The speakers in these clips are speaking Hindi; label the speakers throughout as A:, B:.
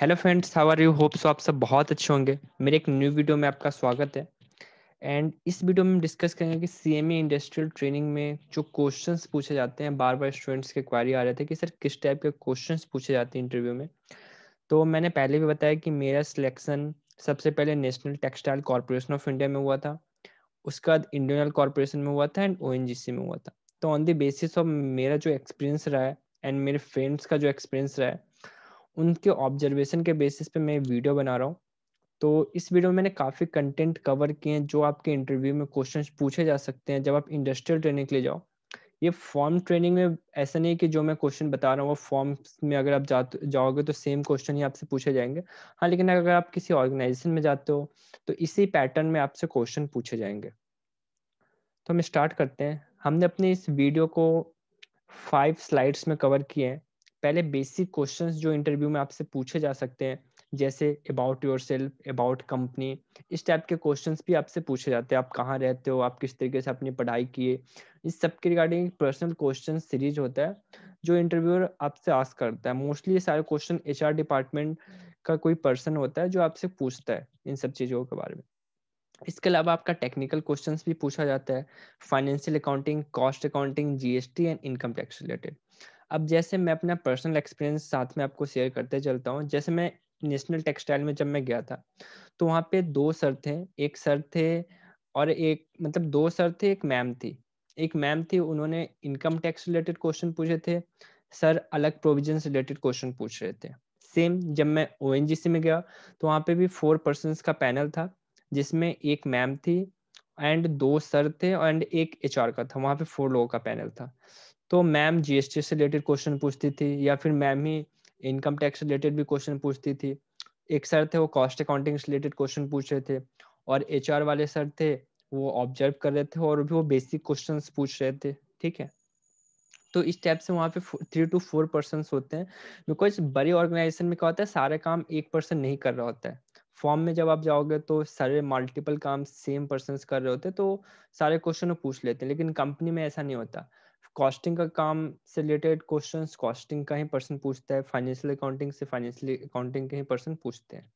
A: hello friends how are you hope so आप सब बहुत अच्छे होंगे मेरे एक न्यू वीडियो में आपका स्वागत है एंड इस वीडियो में हम डिस्कस करेंगे कि सी एम इंडस्ट्रियल ट्रेनिंग में जो क्वेश्चंस पूछे जाते हैं बार बार स्टूडेंट्स के क्वारी आ रहे थे कि सर किस टाइप के क्वेश्चंस पूछे जाते हैं इंटरव्यू में तो मैंने पहले भी बताया कि मेरा सिलेक्शन सबसे पहले National Textile Corporation of India में हुआ था उसके बाद इंडियन ऑयल कॉरपोरेशन में हुआ था एंड ओ में हुआ था तो ऑन द बेसिस ऑफ मेरा जो एक्सपीरियंस रहा है एंड मेरे फ्रेंड्स का जो एक्सपीरियंस रहा है उनके ऑब्जर्वेशन के बेसिस पे मैं वीडियो बना रहा हूँ तो इस वीडियो में मैंने काफ़ी कंटेंट कवर किए हैं जो आपके इंटरव्यू में क्वेश्चन पूछे जा सकते हैं जब आप इंडस्ट्रियल ट्रेनिंग के लिए जाओ ये फॉर्म ट्रेनिंग में ऐसा नहीं कि जो मैं क्वेश्चन बता रहा हूँ वो फॉर्म में अगर आप जा जाओगे तो सेम क्वेश्चन ही आपसे पूछे जाएंगे हाँ लेकिन अगर आप किसी ऑर्गेनाइजेशन में जाते हो तो इसी पैटर्न में आपसे क्वेश्चन पूछे जाएंगे तो हम स्टार्ट करते हैं हमने अपने इस वीडियो को फाइव स्लाइड्स में कवर किए हैं पहले बेसिक क्वेश्चंस जो इंटरव्यू में आपसे पूछे जा सकते हैं जैसे about yourself about company इस टाइप के क्वेश्चंस भी आपसे पूछे जाते हैं आप कहाँ रहते हो आप किस तरीके से अपनी पढ़ाई किए इस सब के रिगार्डिंग पर्सनल क्वेश्चन सीरीज होता है जो इंटरव्यूअर आपसे आस करता है मोस्टली ये सारे क्वेश्चन एच डिपार्टमेंट का कोई पर्सन होता है जो आपसे पूछता है इन सब चीज़ों के बारे में इसके अलावा आपका टेक्निकल क्वेश्चंस भी पूछा जाता है financial accounting cost accounting GST and income tax related अब जैसे मैं अपना पर्सनल एक्सपीरियंस साथ में आपको शेयर करते चलता हूँ जैसे मैं नेशनल टेक्सटाइल में जब मैं गया था तो वहाँ पे दो सर थे एक सर थे और एक मतलब दो सर थे एक मैम थी एक मैम थी उन्होंने इनकम टैक्स रिलेटेड क्वेश्चन पूछे थे सर अलग प्रोविजन रिलेटेड क्वेश्चन पूछ रहे थे सेम जब मैं ओ में गया तो वहाँ पे भी फोर पर्सन का पैनल था जिसमें एक मैम थी एंड दो सर थे एंड एक एच का था वहाँ पे फोर लोगों का पैनल था तो मैम जीएसटी से रिलेटेड क्वेश्चन पूछती थी या फिर मैम ही इनकम टैक्स रिलेटेड भी क्वेश्चन पूछती थी एक सर थे वो कॉस्ट अकाउंटिंग से रिलेटेड क्वेश्चन पूछ रहे थे और एच वाले सर थे वो ऑब्जर्व कर रहे थे और भी वो बेसिक क्वेश्चन पूछ रहे थे ठीक है तो इस टाइप से वहाँ पे थ्री टू फोर पर्सन होते हैं बिकॉज बड़े ऑर्गेनाइजेशन में क्या होता है सारे काम एक पर्सन नहीं कर रहा होता है फॉर्म में जब आप जाओगे तो सारे मल्टीपल काम सेम पर्सन कर रहे होते हैं तो सारे क्वेश्चन पूछ लेते हैं लेकिन कंपनी में ऐसा नहीं होता कॉस्टिंग का काम से रिलेटेड क्वेश्चन कॉस्टिंग का ही पर्सन पूछता है फाइनेंशियल अकाउंटिंग से फाइनेंशियल अकाउंटिंग के ही पर्सन पूछते हैं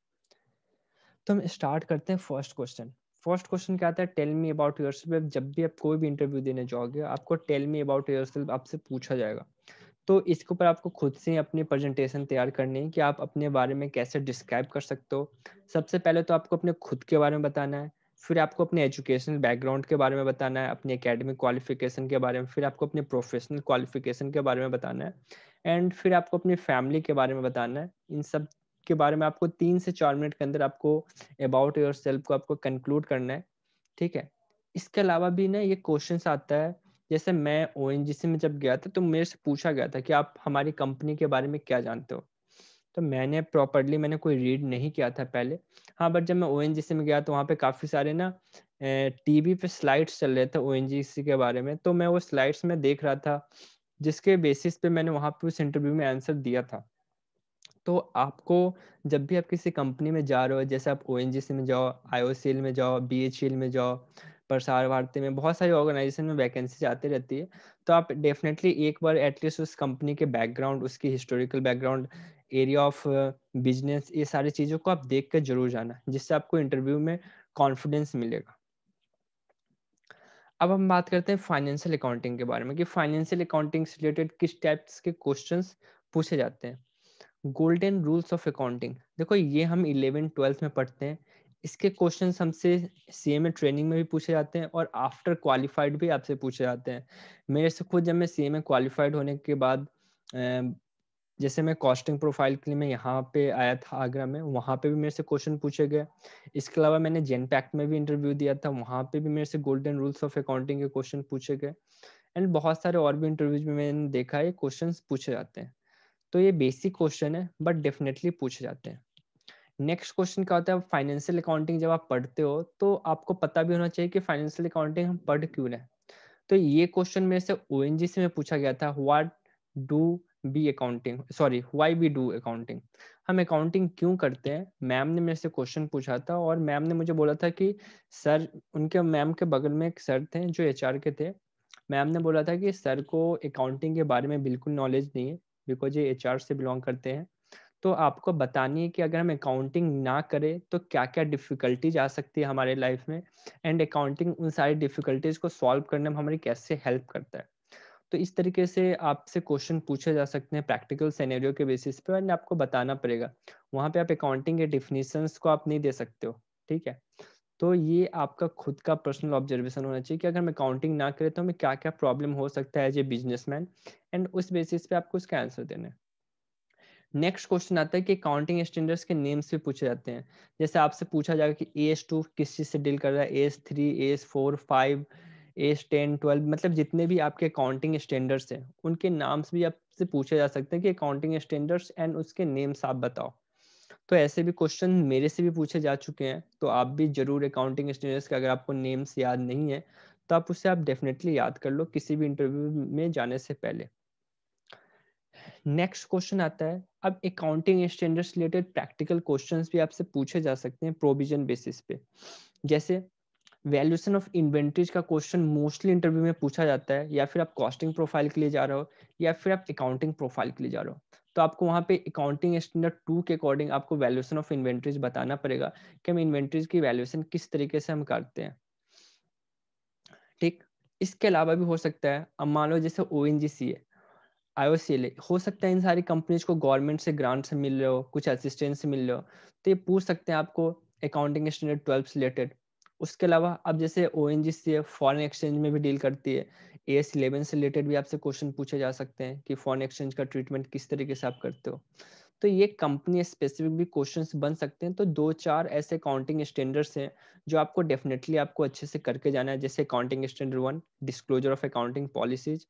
A: तो हम स्टार्ट करते हैं फर्स्ट क्वेश्चन फर्स्ट क्वेश्चन क्या आता है tell me about yourself जब भी आप कोई भी इंटरव्यू देने जाओगे आपको tell me about yourself आपसे पूछा जाएगा तो इसके ऊपर आपको खुद से अपनी प्रेजेंटेशन तैयार करनी है कि आप अपने बारे में कैसे डिस्क्राइब कर सकते हो सबसे पहले तो आपको अपने खुद के बारे में बताना है फिर आपको अपने एजुकेशनल बैकग्राउंड के बारे में बताना है अपने एकेडमिक क्वालिफिकेशन के बारे में फिर आपको अपने प्रोफेशनल क्वालिफिकेशन के बारे में बताना है एंड फिर आपको अपनी फैमिली के बारे में बताना है इन सब के बारे में आपको तीन से चार मिनट के अंदर आपको अबाउट योर सेल्फ को आपको कंक्लूड करना है ठीक है इसके अलावा भी ना ये क्वेश्चन आता है जैसे मैं ओ में जब गया था तो मेरे से पूछा गया था कि आप हमारी कंपनी के बारे में क्या जानते हो तो मैंने प्रॉपरली मैंने कोई रीड नहीं किया था पहले हाँ बट जब मैं ओ में गया तो वहाँ पे काफ़ी सारे ना टीवी पे स्लाइड्स चल रहे थे ओ के बारे में तो मैं वो स्लाइड्स में देख रहा था जिसके बेसिस पे मैंने वहाँ पे उस इंटरव्यू में आंसर दिया था तो आपको जब भी आप किसी कंपनी में जा रहे हो जैसे आप ओ में जाओ आई में जाओ बी में जाओ प्रसार भारती में बहुत सारी ऑर्गेनाइजेशन में वैकेंसी आती रहती है तो आप डेफिनेटली एक बार एटलीस्ट उस कंपनी के बैकग्राउंड उसकी historical background area of business ये सारी चीज़ों को आप देख कर जरूर जाना जिससे आपको इंटरव्यू में कॉन्फिडेंस मिलेगा अब हम बात करते हैं फाइनेंशियल अकाउंटिंग के बारे में कि फाइनेंशियल अकाउंटिंग से रिलेटेड किस टाइप्स के क्वेश्चंस पूछे जाते हैं गोल्डन रूल्स ऑफ अकाउंटिंग देखो ये हम इलेवन ट्वेल्थ में पढ़ते हैं इसके क्वेश्चन हमसे सी एम ए ट्रेनिंग में भी पूछे जाते हैं और आफ्टर क्वालिफाइड भी आपसे पूछे जाते हैं मेरे से खुद जब मैं सी एम ए क्वालिफाइड होने के बाद जैसे मैं कॉस्टिंग प्रोफाइल के लिए मैं यहाँ पे आया था आगरा में वहाँ पे भी मेरे से क्वेश्चन पूछे गए इसके अलावा मैंने जेन पैक्ट में भी इंटरव्यू दिया था वहाँ पे भी मेरे से गोल्डन रूल्स ऑफ अकाउंटिंग के क्वेश्चन पूछे गए एंड बहुत सारे और भी इंटरव्यूज में मैंने देखा है क्वेश्चन पूछे जाते हैं तो ये बेसिक क्वेश्चन है बट डेफिनेटली पूछे जाते हैं नेक्स्ट क्वेश्चन क्या होता है फाइनेंशियल अकाउंटिंग जब आप पढ़ते हो तो आपको पता भी होना चाहिए कि फाइनेंशियल अकाउंटिंग हम पढ़ क्यों रहे तो ये क्वेश्चन मेरे से ओ से में पूछा गया था what do be accounting sorry why be do accounting हम अकाउंटिंग क्यों करते हैं मैम ने मेरे से क्वेश्चन पूछा था और मैम ने मुझे बोला था कि सर उनके मैम के बगल में एक सर थे जो एच के थे मैम ने बोला था कि सर को अकाउंटिंग के बारे में बिल्कुल नॉलेज नहीं है बिकॉज ये एच से बिलोंग करते हैं तो आपको बतानी है कि अगर हम अकाउंटिंग ना करें तो क्या क्या डिफ़िकल्टीज आ सकती है हमारे लाइफ में एंड अकाउंटिंग उन सारी डिफ़िकल्टीज को सॉल्व करने में हमारी कैसे हेल्प करता है तो इस तरीके से आपसे क्वेश्चन पूछे जा सकते हैं प्रैक्टिकल सैनरियो के बेसिस पे एंड आपको बताना पड़ेगा वहाँ पे आप अकाउंटिंग के डिफिनीशंस को आप नहीं दे सकते हो ठीक है तो ये आपका खुद का पर्सनल ऑब्जर्वेशन होना चाहिए कि अगर हम अकाउंटिंग ना करें तो हमें क्या क्या प्रॉब्लम हो सकता है एज ए बिजनेसमैन एंड उस बेसिस पे आपको उसका आंसर देना है नेक्स्ट क्वेश्चन आता है कि काउंटिंग स्टैंडर्ड्स के नेम्स भी पूछे जाते हैं जैसे आपसे पूछा जाएगा कि एस टू किस चीज़ से डील कर रहा है S three S four five S ten twelve मतलब जितने भी आपके अकाउंटिंग स्टैंडर्ड्स हैं उनके नाम्स भी आपसे पूछे जा सकते हैं कि अकाउंटिंग स्टैंडर्ड्स एंड उसके नेम्स आप बताओ तो ऐसे भी क्वेश्चन मेरे से भी पूछे जा चुके हैं तो आप भी जरूर अकाउंटिंग स्टैंडर्ड्स के अगर आपको नेम्स याद नहीं है तो आप उसे आप डेफिनेटली याद कर लो किसी भी इंटरव्यू में जाने से पहले नेक्स्ट क्वेश्चन आता है अब accounting standards related practical questions भी आपसे पूछे जा सकते हैं प्रोविजन बेसिस पे जैसे वैल्यूएशन ऑफ इन्वेंट्रीज का क्वेश्चन मोस्टली इंटरव्यू में पूछा जाता है या फिर आप कॉस्टिंग प्रोफाइल के लिए जा रहे हो या फिर आप अकाउंटिंग प्रोफाइल के लिए जा रहे हो तो आपको वहाँ पे अकाउंटिंग स्टैंडर्ड टू के अकॉर्डिंग आपको वैल्यूएशन ऑफ इन्वेंट्रीज बताना पड़ेगा कि हम इन्वेंट्रीज की वैल्यूएशन किस तरीके से हम करते हैं ठीक इसके अलावा भी हो सकता है अब मान लो जैसे ओ एन जी सी है आईओसीएलए हो सकता है इन सारी कंपनीज को गवर्नमेंट से ग्रांट से मिल रहे हो कुछ असिस्टेंट से मिल रहे हो तो ये पूछ सकते हैं आपको अकाउंटिंग स्टैंडर्ड ट्वेल्व से रिलेटेड उसके अलावा अब जैसे ओ एन जी सी फॉरन एक्सचेंज में भी डील करती है ए एस इलेवन से रिलेटेड भी आपसे क्वेश्चन पूछे जा सकते हैं कि फॉरन एक्सचेंज का ट्रीटमेंट किस तरीके से आप करते हो तो ये कंपनी स्पेसिफिक भी क्वेश्चन बन सकते हैं तो दो चार ऐसे अकाउंटिंग स्टैंडर्ड्स हैं जो आपको डेफिनेटली आपको अच्छे से करके जाना है जैसे accounting standard one disclosure of accounting policies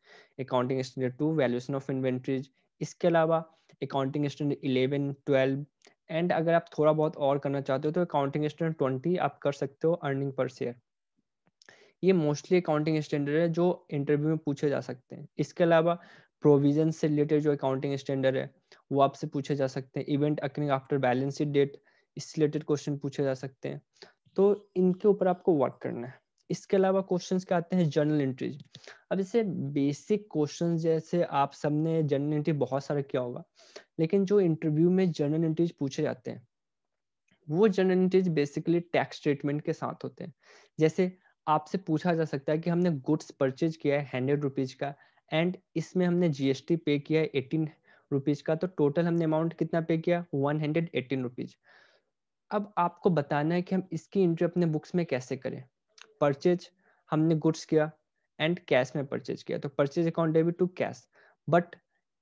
A: accounting standard two valuation of inventories इसके अलावा accounting standard eleven twelve and अगर आप थोड़ा बहुत और करना चाहते हो तो अकाउंटिंग स्टैंडर्ड ट्वेंटी आप कर सकते हो अर्निंग पर शेयर ये मोस्टली अकाउंटिंग स्टैंडर्ड है जो इंटरव्यू में पूछे जा सकते हैं इसके अलावा प्रोविजन से रिलेटेड जो अकाउंटिंग स्टैंडर्ड है वो आपसे पूछे जा सकते हैं event occurring after balance sheet date इस रिलेटेड क्वेश्चन पूछे जा सकते हैं तो इनके ऊपर आपको वर्क करना है इसके अलावा क्वेश्चंस क्या आते हैं जर्नल एंट्रीज अब इसे बेसिक क्वेश्चंस जैसे आप सबने जर्नल एंट्री बहुत सारा किया होगा लेकिन जो इंटरव्यू में जर्नल एंट्रीज पूछे जाते हैं वो journal entries basically tax statement के साथ होते हैं जैसे आपसे पूछा जा सकता है कि हमने गुड्स परचेज किया है हंड्रेड रुपीज का एंड इसमें हमने जीएसटी पे किया है एटीन रुपीज का तो टोटल हमने अमाउंट कितना पे किया वन हंड्रेड एटीन रुपीज अब आपको बताना है कि हम इसकी एंट्री अपने बुक्स में कैसे करें परचेज हमने गुड्स किया एंड कैश में परचेज किया तो purchase account debit to cash but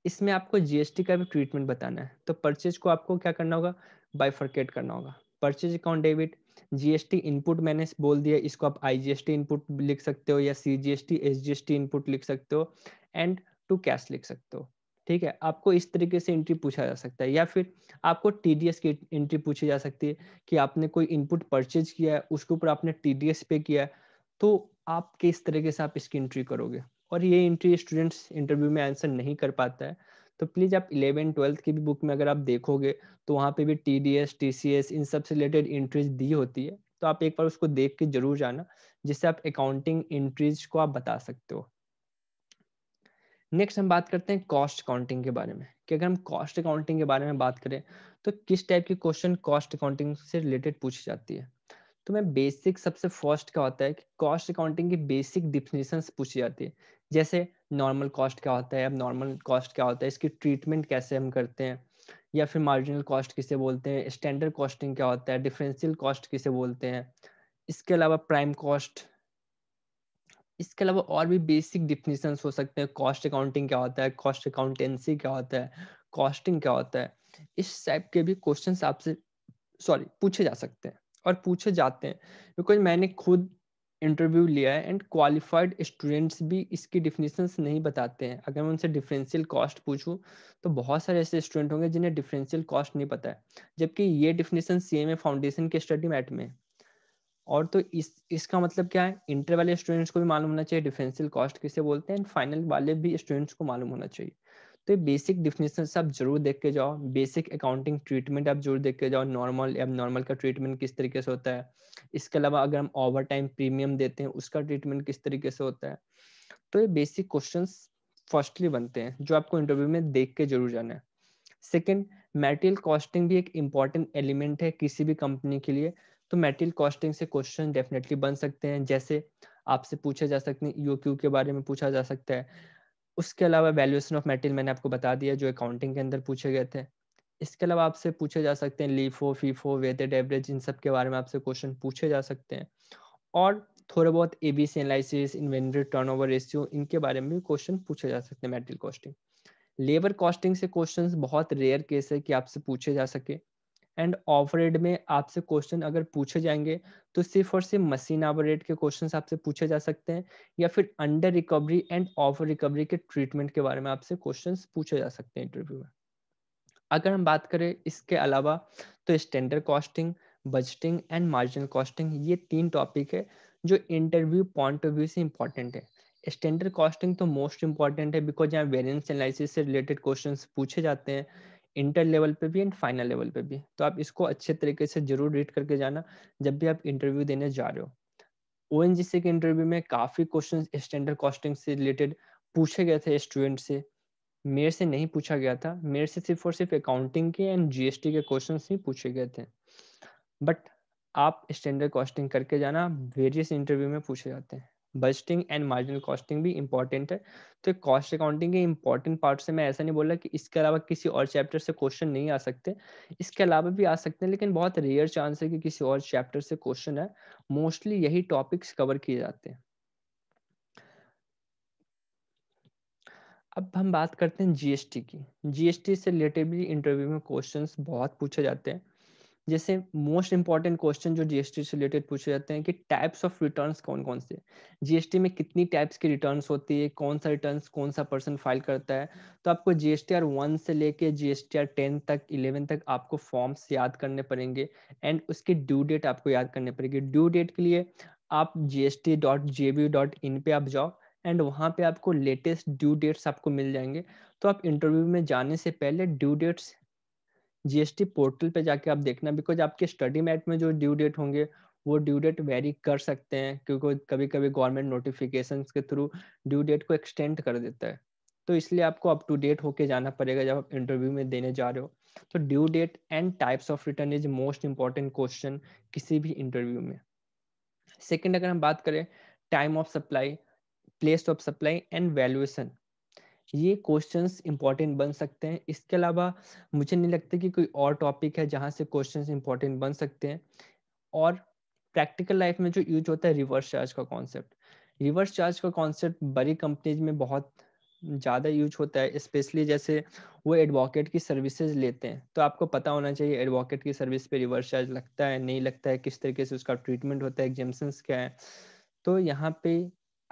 A: इसमें आपको जीएसटी का भी ट्रीटमेंट बताना है तो परचेज को आपको क्या करना होगा बाइफर्केट करना होगा purchase account debit GST input मैंने बोल दिया इसको आप आईजीएसटी इनपुट लिख सकते हो या सीजीएसटी एसजीएसटी इनपुट लिख सकते हो एंड टू कैश लिख सकते हो ठीक है आपको इस तरीके से एंट्री पूछा जा सकता है या फिर आपको टीडीएस की एंट्री पूछी जा सकती है कि आपने कोई इनपुट परचेज किया है उसके ऊपर आपने टीडीएस पे किया है तो आप किस तरीके से आप इसकी एंट्री करोगे और ये एंट्री स्टूडेंट्स इंटरव्यू में आंसर नहीं कर पाता है तो प्लीज़ आप इलेवन ट्वेल्थ की भी बुक में अगर आप देखोगे तो वहाँ पे भी T D S T C S इन सब से रिलेटेड एंट्रीज दी होती है तो आप एक बार उसको देख के जरूर जाना जिससे आप अकाउंटिंग एंट्रीज को आप बता सकते हो नेक्स्ट हम बात करते हैं कॉस्ट अकाउंटिंग के बारे में कि अगर हम कॉस्ट अकाउंटिंग के बारे में बात करें तो किस टाइप के क्वेश्चन कॉस्ट अकाउंटिंग से रिलेटेड पूछी जाती है तो मैं बेसिक सबसे फर्स्ट क्या होता है कि कॉस्ट अकाउंटिंग की बेसिक डिफिनेशन पूछी जाती है जैसे नॉर्मल कॉस्ट क्या होता है अब नॉर्मल कॉस्ट क्या होता है इसकी ट्रीटमेंट कैसे हम करते हैं या फिर मार्जिनल कॉस्ट किसे बोलते हैं स्टैंडर्ड कॉस्टिंग क्या होता है डिफरेंशियल कॉस्ट किसे बोलते हैं इसके अलावा प्राइम कॉस्ट इसके अलावा और भी बेसिक डिफिनीसन हो सकते हैं कॉस्ट अकाउंटिंग क्या होता है कॉस्ट अकाउंटेंसी क्या होता है कॉस्टिंग क्या होता है इस टाइप के भी क्वेश्चन आपसे सॉरी पूछे जा सकते हैं और पूछे जाते हैं बिकॉज मैंने खुद इंटरव्यू लिया है एंड क्वालिफाइड स्टूडेंट्स भी इसकी डिफिनीशन नहीं बताते हैं अगर मैं उनसे डिफरेंशियल कॉस्ट पूछूं तो बहुत सारे ऐसे स्टूडेंट होंगे जिन्हें डिफरेंशियल कॉस्ट नहीं पता है जबकि ये definition C M A foundation के स्टडी मैट में और तो इस इसका मतलब क्या है इंटर वाले स्टूडेंट्स को भी मालूम होना चाहिए डिफरेंशियल कॉस्ट किसे बोलते हैं फाइनल वाले भी स्टूडेंट्स को मालूम होना चाहिए तो ये बेसिक डिफिनेशन आप जरूर देख के जाओ बेसिक अकाउंटिंग ट्रीटमेंट आप जरूर देख के जाओ नॉर्मल एब नॉर्मल का ट्रीटमेंट किस तरीके से होता है इसके अलावा अगर हम ओवर टाइम प्रीमियम देते हैं उसका ट्रीटमेंट किस तरीके से होता है तो ये बेसिक क्वेश्चन फर्स्टली बनते हैं जो आपको इंटरव्यू में देख के जरूर जाना है सेकेंड मेटेरियल कॉस्टिंग भी एक इम्पॉर्टेंट एलिमेंट है किसी भी कंपनी के लिए तो मेटेरियल कॉस्टिंग से क्वेश्चन डेफिनेटली बन सकते हैं जैसे आपसे पूछा जा सकते हैं ईओक्यू के बारे में पूछा जा सकता है उसके अलावा वैल्यूएशन ऑफ मेटेरियल मैंने आपको बता दिया जो अकाउंटिंग के अंदर पूछे गए थे इसके अलावा आपसे पूछे जा सकते हैं लीफो फीफो वेदेड एवरेज इन सब के बारे में आपसे क्वेश्चन पूछे जा सकते हैं और थोड़े बहुत A B C analysis inventory turnover ratio इनके बारे में भी क्वेश्चन पूछे जा सकते हैं मेटेरियल कॉस्टिंग लेबर कॉस्टिंग से क्वेश्चन बहुत रेयर केस है कि आपसे पूछे जा सके एंड ऑपरेट में आपसे क्वेश्चन अगर पूछे जाएंगे तो सिर्फ और सिर्फ मशीन ऑपरेट के क्वेश्चन आपसे पूछे जा सकते हैं या फिर under recovery and off recovery के ट्रीटमेंट के बारे में आपसे क्वेश्चन पूछे जा सकते हैं इंटरव्यू में अगर हम बात करें इसके अलावा तो standard costing budgeting and marginal costing ये तीन टॉपिक है जो इंटरव्यू पॉइंट ऑफ व्यू से इंपॉर्टेंट है स्टैंडर्ड कॉस्टिंग तो मोस्ट इंपॉर्टेंट है बिकॉज यहाँ वेरियंस एनालिसिस से रिलेटेड क्वेश्चन पूछे जाते हैं इंटर लेवल पे भी एंड फाइनल लेवल पे भी तो आप इसको अच्छे तरीके से जरूर रीड करके जाना जब भी आप इंटरव्यू देने जा रहे हो ओ के इंटरव्यू में काफ़ी क्वेश्चन स्टैंडर्ड कॉस्टिंग से रिलेटेड पूछे गए थे स्टूडेंट से मेरे से नहीं पूछा गया था मेरे से सिर्फ और सिर्फ अकाउंटिंग के एंड जीएसटी के क्वेश्चन ही पूछे गए थे बट आप स्टैंडर्ड कॉस्टिंग करके जाना वेरियस इंटरव्यू में पूछे जाते हैं बजटिंग एंड मार्जिनल कॉस्टिंग भी इंपॉर्टेंट है तो कॉस्ट अकाउंटिंग के इंपॉर्टेंट पार्ट से मैं ऐसा नहीं बोला कि इसके अलावा किसी और चैप्टर से क्वेश्चन नहीं आ सकते इसके अलावा भी आ सकते हैं लेकिन बहुत रेयर चांस है कि किसी और चैप्टर से क्वेश्चन है मोस्टली यही टॉपिक्स कवर किए जाते हैं अब हम बात करते हैं जीएसटी की जीएसटी से रिलेटेड भी इंटरव्यू में क्वेश्चंस बहुत पूछे जाते हैं जैसे मोस्ट इंपॉर्टेंट क्वेश्चन जो जीएसटी से रिलेटेड पूछे जाते हैं कि टाइप्स ऑफ रिटर्न कौन कौन से जीएसटी में कितनी टाइप्स की रिटर्न होती है कौन सा रिटर्न कौन सा पर्सन फाइल करता है तो आपको जीएसटी आर वन से लेके जीएसटी आर टेन तक इलेवन तक आपको फॉर्म्स याद करने पड़ेंगे एंड उसकी ड्यू डेट आपको याद करने पड़ेगी ड्यू डेट के लिए आप जी डॉट डॉट इन पे आप जाओ एंड वहाँ पे आपको लेटेस्ट ड्यू डेट्स आपको मिल जाएंगे तो आप इंटरव्यू में जाने से पहले ड्यू डेट्स जीएसटी पोर्टल पे जाके आप देखना बिकॉज आपके स्टडी मैट में जो ड्यू डेट होंगे वो ड्यू डेट वेरी कर सकते हैं क्योंकि कभी कभी गवर्नमेंट नोटिफिकेशन के थ्रू ड्यू डेट को एक्सटेंड कर देता है तो इसलिए आपको अप टू डेट होके जाना पड़ेगा जब आप इंटरव्यू में देने जा रहे हो तो due date and types of return is most important question किसी भी इंटरव्यू में सेकेंड अगर हम बात करें time of supply place of supply and valuation ये क्वेश्चंस इंपॉर्टेंट बन सकते हैं इसके अलावा मुझे नहीं लगता कि कोई और टॉपिक है जहाँ से क्वेश्चंस इंपॉर्टेंट बन सकते हैं और प्रैक्टिकल लाइफ में जो यूज होता है रिवर्स चार्ज का कॉन्सेप्ट रिवर्स चार्ज का कॉन्सेप्ट बड़ी कंपनीज में बहुत ज़्यादा यूज होता है स्पेशली जैसे वो एडवोकेट की सर्विसेज लेते हैं तो आपको पता होना चाहिए एडवोकेट की सर्विस पे रिवर्स चार्ज लगता है नहीं लगता है किस तरीके से उसका ट्रीटमेंट होता है एग्जाम्सन्स क्या है तो यहाँ पे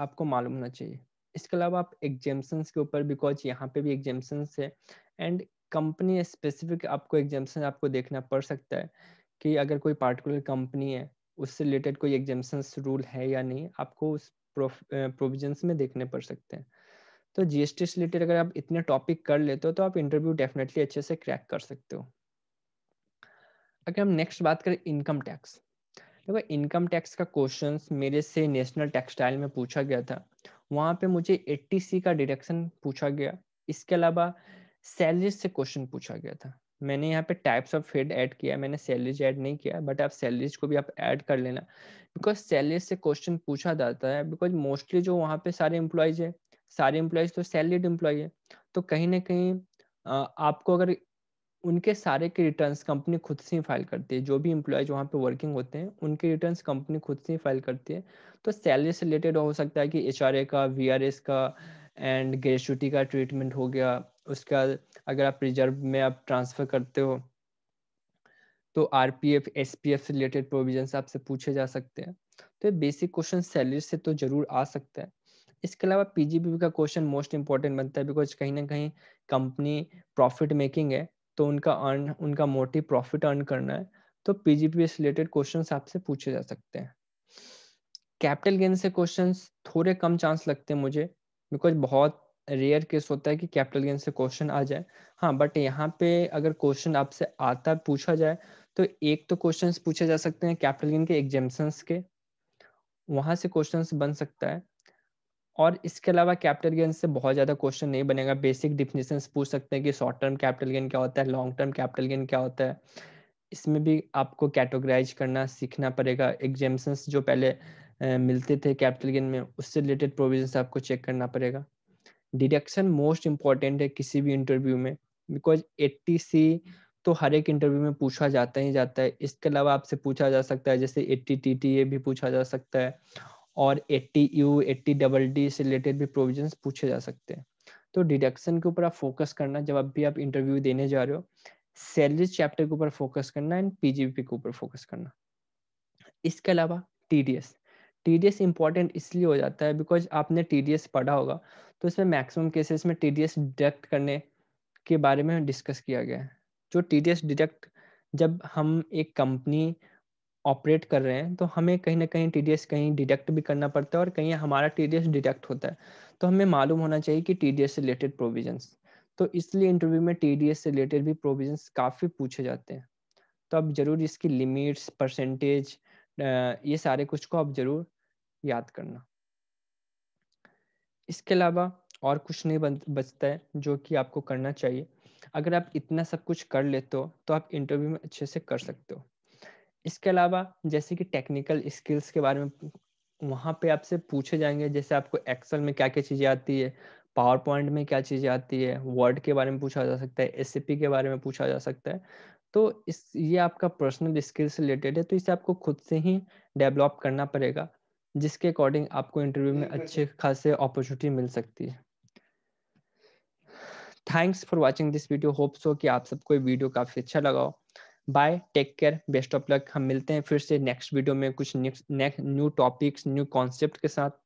A: आपको मालूम होना चाहिए इसके अलावा आप एग्जेम्पन्स के ऊपर बिकॉज यहाँ पे भी एग्जेम्पन्स है एंड कंपनी स्पेसिफिक आपको एग्जेम्पन आपको देखना पड़ सकता है कि अगर कोई पार्टिकुलर कंपनी है उससे रिलेटेड कोई एग्जेम्पन्स रूल है या नहीं आपको उस प्रोविजंस में देखने पड़ सकते हैं तो जीएसटी से रिलेटेड अगर आप इतने टॉपिक कर लेते हो तो आप इंटरव्यू डेफिनेटली अच्छे से क्रैक कर सकते हो अगर हम नेक्स्ट बात करें इनकम टैक्स देखो इनकम टैक्स का क्वेश्चंस मेरे से नेशनल टेक्सटाइल में पूछा गया था वहां पे मुझे 80 का डिडक्शन पूछा गया इसके अलावा सैलरीज से क्वेश्चन पूछा गया था मैंने यहाँ पे टाइप्स ऑफ फेड ऐड किया मैंने सैलरीज ऐड नहीं किया बट आप सैलरीज को भी आप ऐड कर लेना बिकॉज सैलरीज से क्वेश्चन पूछा जाता है बिकॉज मोस्टली जो वहाँ पे सारे एम्प्लॉयज है सारे एम्प्लॉयज तो सैलरीड एम्प्लॉय है तो कहीं ना कहीं आपको अगर उनके सारे के रिटर्न्स कंपनी खुद से ही फाइल करती है जो भी इम्प्लॉयज वहाँ पे वर्किंग होते हैं उनके रिटर्न्स कंपनी खुद से ही फाइल करती है तो सैलरी से रिलेटेड हो सकता है कि एच का वी का एंड ग्रेचुटी का ट्रीटमेंट हो गया उसका अगर आप रिजर्व में आप ट्रांसफ़र करते हो तो R P F S P F से रिलेटेड प्रोविजन आपसे पूछे जा सकते हैं तो ये बेसिक क्वेश्चन सैलरी से तो जरूर आ सकता है इसके अलावा पीजीबीबी का क्वेश्चन मोस्ट इम्पोर्टेंट बनता है बिकॉज कहीं ना कहीं कंपनी प्रॉफिट मेकिंग है तो उनका अर्न उनका मोटिव प्रॉफिट अर्न करना है तो पीजीपीएस रिलेटेड क्वेश्चन आपसे पूछे जा सकते हैं कैपिटल गेन से क्वेश्चन थोड़े कम चांस लगते हैं मुझे बिकॉज बहुत रेयर केस होता है कि कैपिटल गेन से क्वेश्चन आ जाए हाँ बट यहाँ पे अगर क्वेश्चन आपसे आता पूछा जाए तो एक तो क्वेश्चन पूछे जा सकते हैं कैपिटल गेन के एग्जेम्स के वहां से क्वेश्चन बन सकता है और इसके अलावा कैपिटल गेन से बहुत ज़्यादा क्वेश्चन नहीं बनेगा बेसिक डिफिनेशन पूछ सकते हैं कि शॉर्ट टर्म कैपिटल गेन क्या होता है लॉन्ग टर्म कैपिटल गेन क्या होता है इसमें भी आपको कैटेगराइज करना सीखना पड़ेगा एग्जाम जो पहले मिलते थे कैपिटल गेन में उससे रिलेटेड प्रोविजन आपको चेक करना पड़ेगा डिडक्शन मोस्ट इम्पॉर्टेंट है किसी भी इंटरव्यू में बिकॉज एट्टी सी तो हर एक इंटरव्यू में पूछा जाता ही जाता है इसके अलावा आपसे पूछा जा सकता है जैसे एट्टी टी टी ए भी पूछा जा सकता है और eighty U eighty double D से रिलेटेड भी प्रोविजन पूछे जा सकते हैं तो डिडक्शन के ऊपर आप फोकस करना जब अब भी आप इंटरव्यू देने जा रहे हो सैलरी चैप्टर के ऊपर फोकस करना एंड पीजीपी के ऊपर फोकस करना इसके अलावा टीडीएस टीडीएस इंपॉर्टेंट इसलिए हो जाता है बिकॉज आपने टीडीएस पढ़ा होगा तो इसमें मैक्सिमम केसेस में टीडीएस डिडक्ट करने के बारे में डिस्कस किया गया है जो टीडीएस डिडक्ट जब हम एक कंपनी ऑपरेट कर रहे हैं तो हमें कहीं ना कहीं टीडीएस कहीं डिटेक्ट भी करना पड़ता है और कहीं हमारा टीडीएस डिटेक्ट होता है तो हमें मालूम होना चाहिए कि टीडीएस से रिलेटेड प्रोविजंस तो इसलिए इंटरव्यू में टीडीएस से रिलेटेड भी प्रोविजंस काफ़ी पूछे जाते हैं तो आप ज़रूर इसकी लिमिट्स परसेंटेज ये सारे कुछ को आप ज़रूर याद करना इसके अलावा और कुछ नहीं बचता है जो कि आपको करना चाहिए अगर आप इतना सब कुछ कर लेते हो तो आप इंटरव्यू में अच्छे से कर सकते हो इसके अलावा जैसे कि टेक्निकल स्किल्स के बारे में वहाँ पे आपसे पूछे जाएंगे जैसे आपको एक्सेल में क्या क्या चीज़ें आती है पावर पॉइंट में क्या चीज़ें आती है वर्ड के बारे में पूछा जा सकता है एस के बारे में पूछा जा सकता है तो इस ये आपका पर्सनल स्किल्स से रिलेटेड है तो इसे आपको खुद से ही डेवलप करना पड़ेगा जिसके अकॉर्डिंग आपको इंटरव्यू में अच्छे खासे अपॉर्चुनिटी मिल सकती है thanks for watching this video hope so कि आप सबको वीडियो काफ़ी अच्छा लगा हो bye take care best of luck हम मिलते हैं फिर से नेक्स्ट वीडियो में कुछ न्यू टॉपिक्स न्यू कॉन्सेप्ट के साथ